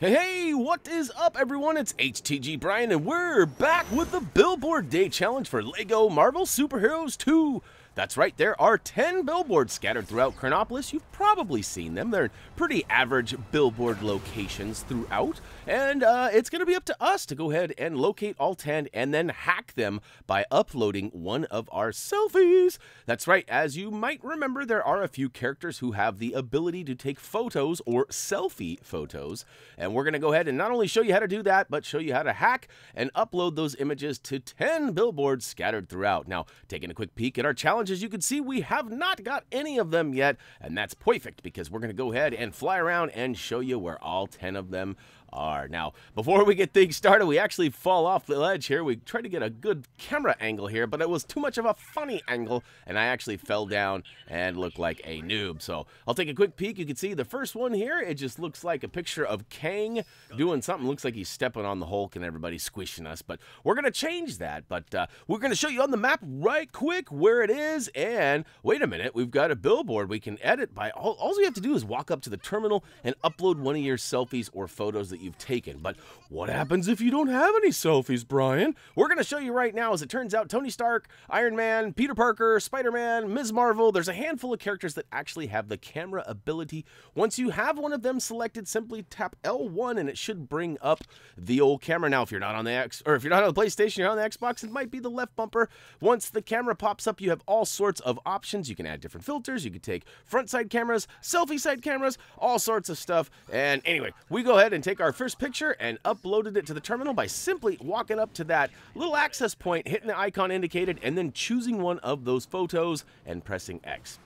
Hey, what is up everyone? It's HTG Brian and we're back with the Billboard Day Challenge for LEGO Marvel Superheroes 2 that's right, there are 10 billboards scattered throughout Kernopolis. You've probably seen them. They're pretty average billboard locations throughout. And uh, it's going to be up to us to go ahead and locate all 10 and then hack them by uploading one of our selfies. That's right, as you might remember, there are a few characters who have the ability to take photos or selfie photos. And we're going to go ahead and not only show you how to do that, but show you how to hack and upload those images to 10 billboards scattered throughout. Now, taking a quick peek at our challenge as you can see, we have not got any of them yet, and that's perfect because we're going to go ahead and fly around and show you where all 10 of them are. Now, before we get things started, we actually fall off the ledge here. We tried to get a good camera angle here, but it was too much of a funny angle, and I actually fell down and looked like a noob. So I'll take a quick peek. You can see the first one here, it just looks like a picture of Kang doing something. Looks like he's stepping on the Hulk and everybody's squishing us, but we're going to change that. But uh, we're going to show you on the map right quick where it is, and wait a minute, we've got a billboard we can edit by all, all you have to do is walk up to the terminal and upload one of your selfies or photos that that you've taken. But what happens if you don't have any selfies, Brian? We're going to show you right now. As it turns out, Tony Stark, Iron Man, Peter Parker, Spider Man, Ms. Marvel, there's a handful of characters that actually have the camera ability. Once you have one of them selected, simply tap L1 and it should bring up the old camera. Now, if you're not on the X, or if you're not on the PlayStation, you're on the Xbox, it might be the left bumper. Once the camera pops up, you have all sorts of options. You can add different filters, you can take front side cameras, selfie side cameras, all sorts of stuff. And anyway, we go ahead and take our our first picture and uploaded it to the terminal by simply walking up to that little access point, hitting the icon indicated, and then choosing one of those photos and pressing X.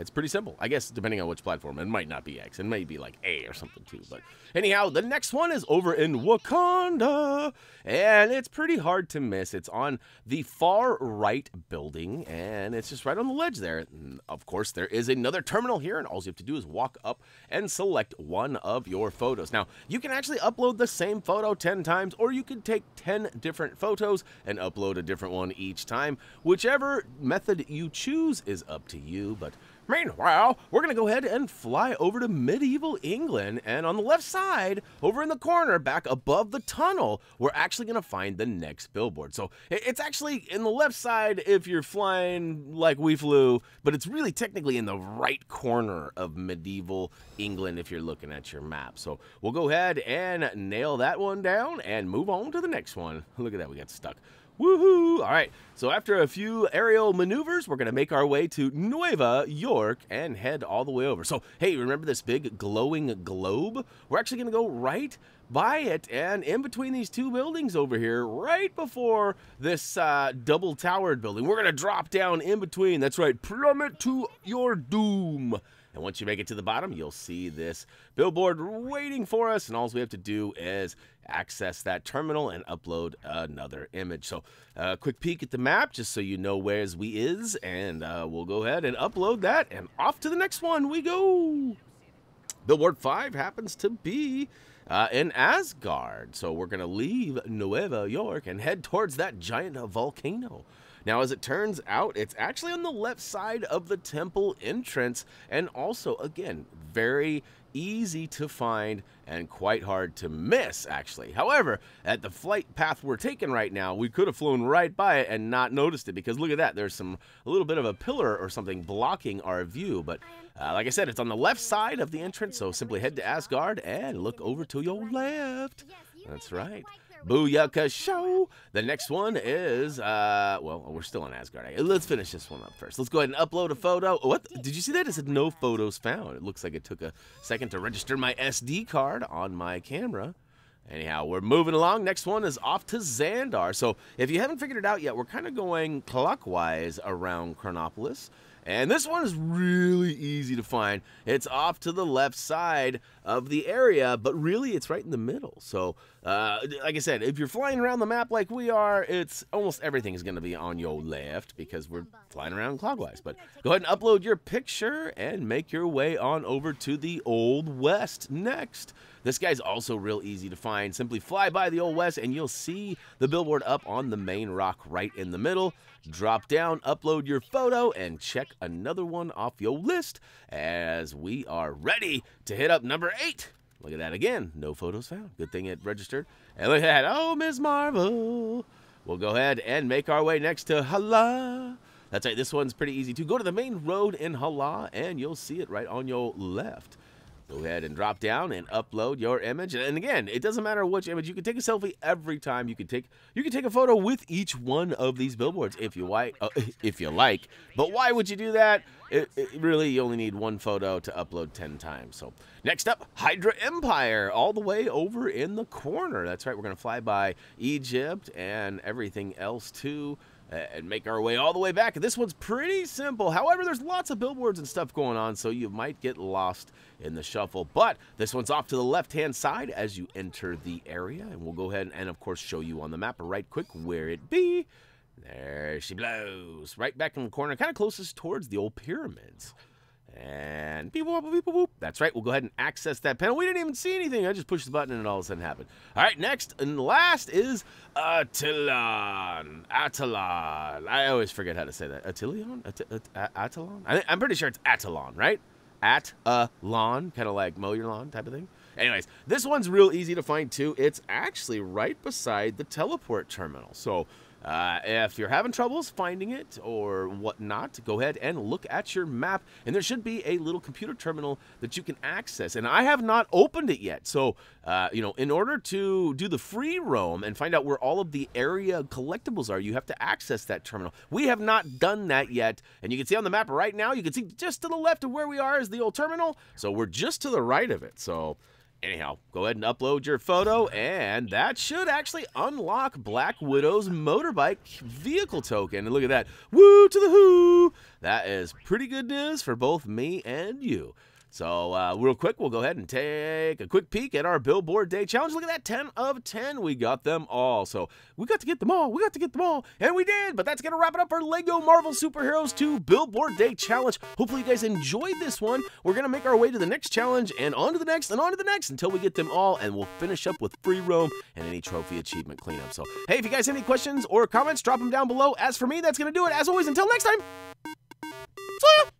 It's pretty simple, I guess, depending on which platform. It might not be X. It might be like A or something too. But anyhow, the next one is over in Wakanda, and it's pretty hard to miss. It's on the far right building, and it's just right on the ledge there. And mm, of course, there is another terminal here, and all you have to do is walk up and select one of your photos. Now, you can actually upload the same photo 10 times, or you can take 10 different photos and upload a different one each time. Whichever method you choose is up to you, but Meanwhile, we're going to go ahead and fly over to medieval England. And on the left side, over in the corner, back above the tunnel, we're actually going to find the next billboard. So it's actually in the left side if you're flying like we flew, but it's really technically in the right corner of medieval England if you're looking at your map. So we'll go ahead and nail that one down and move on to the next one. Look at that, we got stuck. Woohoo! All right, so after a few aerial maneuvers, we're going to make our way to Nueva York and head all the way over. So, hey, remember this big glowing globe? We're actually going to go right by it and in between these two buildings over here, right before this uh, double towered building. We're going to drop down in between. That's right, plummet to your doom. And once you make it to the bottom, you'll see this billboard waiting for us. And all we have to do is access that terminal and upload another image. So a quick peek at the map just so you know where's we is and uh, we'll go ahead and upload that and off to the next one we go. Billboard 5 happens to be uh, in Asgard. So we're going to leave Nueva York and head towards that giant volcano. Now, as it turns out, it's actually on the left side of the temple entrance, and also, again, very easy to find and quite hard to miss, actually. However, at the flight path we're taking right now, we could have flown right by it and not noticed it because look at that. There's some a little bit of a pillar or something blocking our view. But uh, like I said, it's on the left side of the entrance, so simply head to Asgard and look over to your left. That's right. Booyaka Show. The next one is, uh, well, we're still in Asgard. Let's finish this one up first. Let's go ahead and upload a photo. What? Did you see that? It said no photos found. It looks like it took a second to register my SD card on my camera. Anyhow, we're moving along. Next one is off to Xandar. So if you haven't figured it out yet, we're kind of going clockwise around Chronopolis. And this one is really easy to find. It's off to the left side of the area, but really it's right in the middle. So uh, like I said, if you're flying around the map like we are, it's almost everything is going to be on your left because we're flying around clockwise. But go ahead and upload your picture and make your way on over to the Old West next. This guy's also real easy to find. Simply fly by the Old West and you'll see the billboard up on the main rock right in the middle. Drop down, upload your photo, and check another one off your list as we are ready to hit up number eight. Look at that again. No photos found. Good thing it registered. And look at that. Oh, Ms. Marvel. We'll go ahead and make our way next to Hala. That's right. This one's pretty easy too. Go to the main road in Hala, and you'll see it right on your left. Go ahead and drop down and upload your image. And again, it doesn't matter which image. You can take a selfie every time. You can take you can take a photo with each one of these billboards if you like. Uh, if you like, but why would you do that? It, it, really, you only need one photo to upload 10 times. So next up, Hydra Empire, all the way over in the corner. That's right. We're gonna fly by Egypt and everything else too and make our way all the way back. This one's pretty simple. However, there's lots of billboards and stuff going on, so you might get lost in the shuffle. But this one's off to the left-hand side as you enter the area, and we'll go ahead and, and, of course, show you on the map right quick where it be. There she blows. Right back in the corner, kind of closest towards the old pyramids. And beep, boop, boop, boop. That's right. We'll go ahead and access that panel. We didn't even see anything. I just pushed the button and it all of a sudden happened. All right, next and last is Attilan. Attilan. I always forget how to say that. Atilion. At At I I'm pretty sure it's Attilan, right? At a lawn, kind of like mow your lawn type of thing. Anyways, this one's real easy to find too. It's actually right beside the teleport terminal. So uh, if you're having troubles finding it or whatnot, go ahead and look at your map, and there should be a little computer terminal that you can access. And I have not opened it yet, so uh, you know, in order to do the free roam and find out where all of the area collectibles are, you have to access that terminal. We have not done that yet, and you can see on the map right now, you can see just to the left of where we are is the old terminal, so we're just to the right of it. So. Anyhow, go ahead and upload your photo, and that should actually unlock Black Widow's motorbike vehicle token. And look at that. Woo to the whoo! That is pretty good news for both me and you. So, uh, real quick, we'll go ahead and take a quick peek at our Billboard Day Challenge. Look at that 10 of 10. We got them all. So, we got to get them all. We got to get them all. And we did. But that's going to wrap it up for LEGO Marvel Superheroes 2 Billboard Day Challenge. Hopefully, you guys enjoyed this one. We're going to make our way to the next challenge and on to the next and on to the next until we get them all. And we'll finish up with free roam and any trophy achievement cleanup. So, hey, if you guys have any questions or comments, drop them down below. As for me, that's going to do it. As always, until next time, see ya!